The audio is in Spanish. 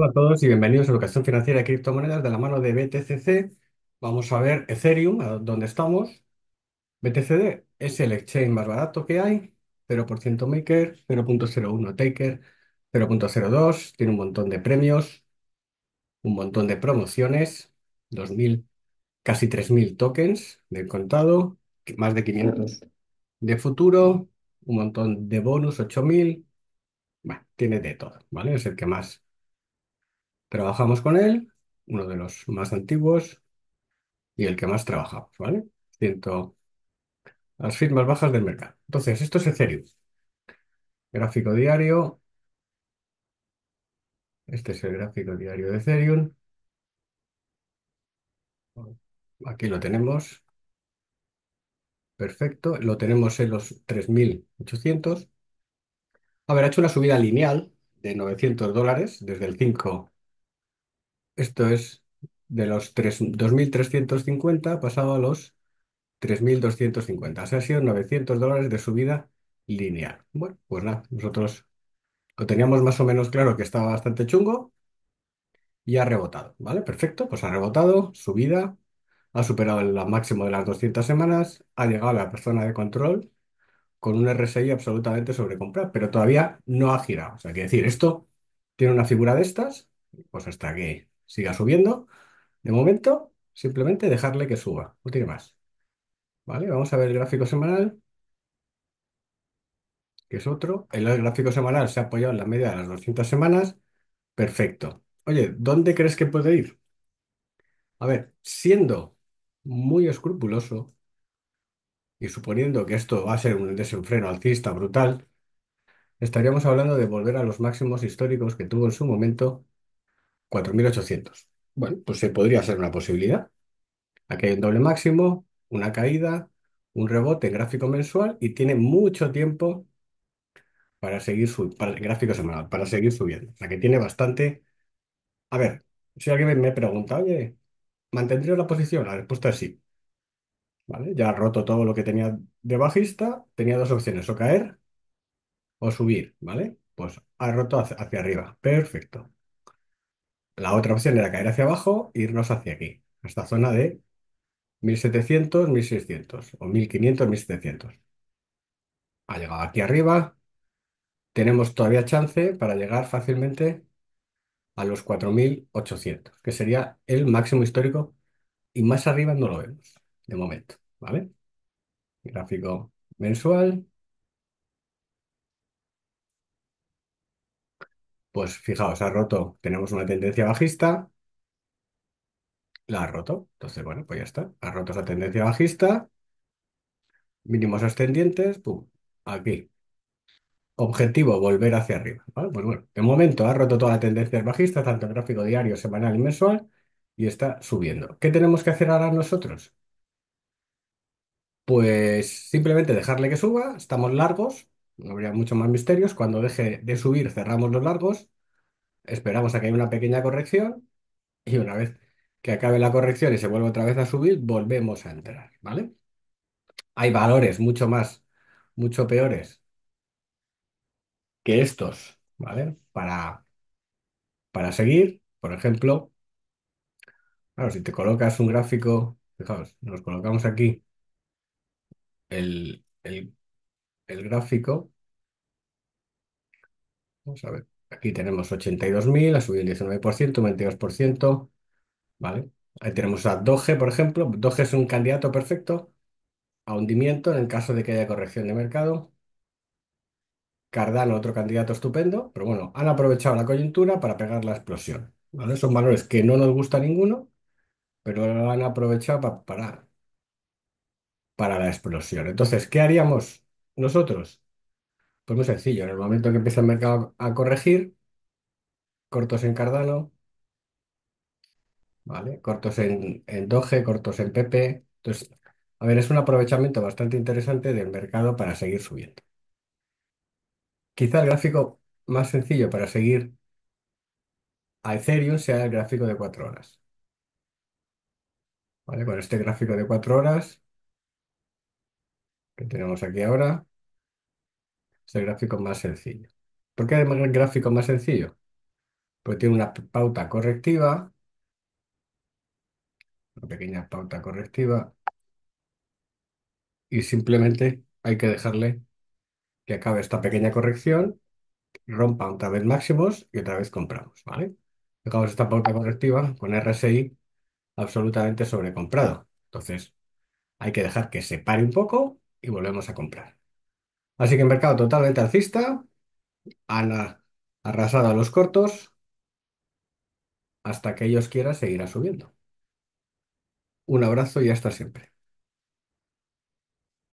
Hola a todos y bienvenidos a Educación Financiera y Criptomonedas de la mano de BTCC. Vamos a ver Ethereum, a dónde estamos. BTCD es el exchange más barato que hay, 0% Maker, 0.01 Taker, 0.02, tiene un montón de premios, un montón de promociones, 2.000, casi 3.000 tokens de contado, más de 500 de futuro, un montón de bonus, 8.000, bueno, tiene de todo, ¿vale? Es el que más Trabajamos con él, uno de los más antiguos y el que más trabajamos, ¿vale? Siento las firmas bajas del mercado. Entonces, esto es Ethereum. Gráfico diario. Este es el gráfico diario de Ethereum. Aquí lo tenemos. Perfecto. Lo tenemos en los 3.800. A ver, ha hecho una subida lineal de 900 dólares desde el 5 esto es de los 2.350 pasado a los 3.250. O sea, ha sido 900 dólares de subida lineal. Bueno, pues nada, nosotros lo teníamos más o menos claro que estaba bastante chungo y ha rebotado, ¿vale? Perfecto, pues ha rebotado, subida, ha superado el máximo de las 200 semanas, ha llegado a la persona de control con un RSI absolutamente sobrecomprado, pero todavía no ha girado. O sea, hay que decir, esto tiene una figura de estas, pues hasta que siga subiendo. De momento, simplemente dejarle que suba, no tiene más. ¿Vale? Vamos a ver el gráfico semanal, que es otro. El gráfico semanal se ha apoyado en la media de las 200 semanas. Perfecto. Oye, ¿dónde crees que puede ir? A ver, siendo muy escrupuloso y suponiendo que esto va a ser un desenfreno alcista brutal, estaríamos hablando de volver a los máximos históricos que tuvo en su momento 4.800. Bueno, pues se podría ser una posibilidad. Aquí hay un doble máximo, una caída, un rebote en gráfico mensual y tiene mucho tiempo para seguir su para gráfico semanal, para seguir subiendo. O sea que tiene bastante. A ver, si alguien me pregunta, oye, ¿mantendría la posición? La respuesta es sí. ¿Vale? Ya ha roto todo lo que tenía de bajista, tenía dos opciones, o caer o subir, ¿vale? Pues ha roto hacia arriba. Perfecto. La otra opción era caer hacia abajo e irnos hacia aquí, a esta zona de 1700, 1600 o 1500, 1700. Ha llegado aquí arriba. Tenemos todavía chance para llegar fácilmente a los 4800, que sería el máximo histórico y más arriba no lo vemos de momento, ¿vale? Gráfico mensual. Pues fijaos, ha roto. Tenemos una tendencia bajista, la ha roto. Entonces, bueno, pues ya está. Ha roto esa tendencia bajista, mínimos ascendientes, pum, aquí. Objetivo, volver hacia arriba. Pues bueno, de momento ha roto toda la tendencia bajista, tanto el gráfico diario, semanal y mensual, y está subiendo. ¿Qué tenemos que hacer ahora nosotros? Pues simplemente dejarle que suba, estamos largos, habría mucho más misterios. Cuando deje de subir, cerramos los largos, esperamos a que haya una pequeña corrección y una vez que acabe la corrección y se vuelva otra vez a subir, volvemos a entrar, ¿vale? Hay valores mucho más, mucho peores que estos, ¿vale? Para, para seguir, por ejemplo, si te colocas un gráfico, fijaos, nos colocamos aquí el, el el gráfico. Vamos a ver. Aquí tenemos 82.000, ha subido el 19%, 22%. ¿Vale? Ahí tenemos a Doge, por ejemplo. Doge es un candidato perfecto a hundimiento en el caso de que haya corrección de mercado. Cardano, otro candidato estupendo, pero bueno, han aprovechado la coyuntura para pegar la explosión. ¿vale? Son valores que no nos gusta ninguno, pero lo han aprovechado para, para la explosión. Entonces, ¿qué haríamos? Nosotros, pues muy sencillo, en el momento que empieza el mercado a corregir, cortos en Cardano, ¿vale? Cortos en, en Doge, cortos en Pepe. Entonces, a ver, es un aprovechamiento bastante interesante del mercado para seguir subiendo. Quizá el gráfico más sencillo para seguir a Ethereum sea el gráfico de cuatro horas, ¿vale? Con este gráfico de cuatro horas que tenemos aquí ahora. Es el gráfico más sencillo. ¿Por qué es el gráfico más sencillo? Porque tiene una pauta correctiva, una pequeña pauta correctiva, y simplemente hay que dejarle que acabe esta pequeña corrección, rompa otra vez máximos y otra vez compramos, ¿vale? Dejamos esta pauta correctiva con RSI absolutamente sobrecomprado. Entonces, hay que dejar que se pare un poco y volvemos a comprar. Así que mercado totalmente alcista, a arrasado a los cortos, hasta que ellos quieran seguir subiendo. Un abrazo y hasta siempre.